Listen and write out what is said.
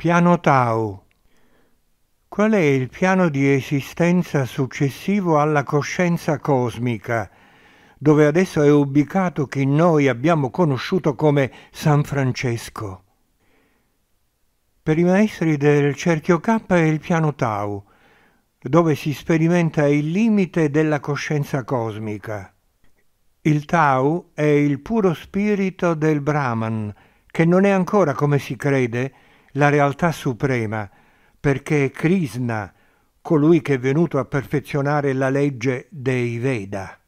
Piano Tao. Qual è il piano di esistenza successivo alla coscienza cosmica, dove adesso è ubicato chi noi abbiamo conosciuto come San Francesco? Per i maestri del cerchio K è il piano Tau, dove si sperimenta il limite della coscienza cosmica. Il Tau è il puro spirito del Brahman, che non è ancora, come si crede, la realtà suprema, perché Krishna colui che è venuto a perfezionare la legge dei Veda.